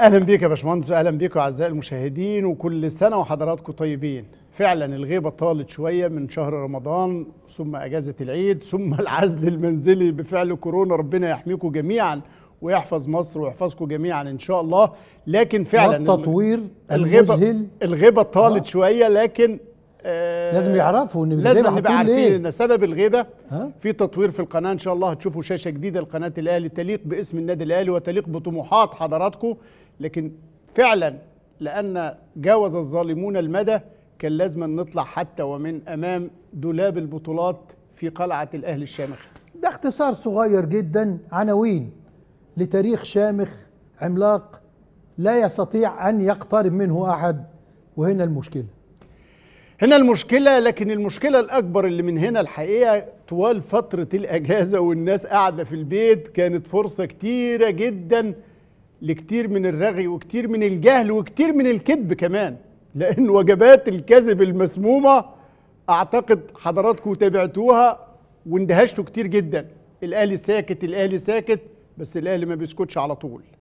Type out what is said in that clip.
اهلا بيك يا باشمهندس اهلا بيكم اعزائي المشاهدين وكل سنه وحضراتكم طيبين فعلا الغيبه طالت شويه من شهر رمضان ثم اجازه العيد ثم العزل المنزلي بفعل كورونا ربنا يحميكم جميعا ويحفظ مصر ويحفظكم جميعا ان شاء الله لكن فعلا التطوير الغيبه الغيبه طالت آه. شويه لكن آه لازم يعرفوا ان لازم نبقى عارفين ان سبب الغيبه في تطوير في القناه ان شاء الله هتشوفوا شاشه جديده لقناه الاهلي تليق باسم النادي الاهلي وتليق بطموحات حضراتكم لكن فعلا لان جاوز الظالمون المدى كان لازم نطلع حتى ومن امام دولاب البطولات في قلعه الاهلي الشامخ ده اختصار صغير جدا عناوين لتاريخ شامخ عملاق لا يستطيع ان يقترب منه احد وهنا المشكله هنا المشكلة لكن المشكلة الأكبر اللي من هنا الحقيقة طوال فترة الأجازة والناس قاعدة في البيت كانت فرصة كتيرة جدا لكتير من الرغي وكتير من الجهل وكتير من الكذب كمان لأن وجبات الكذب المسمومة أعتقد حضراتكم تابعتوها واندهشتوا كتير جدا الأهلي ساكت الأهلي ساكت بس الأهلي ما بيسكتش على طول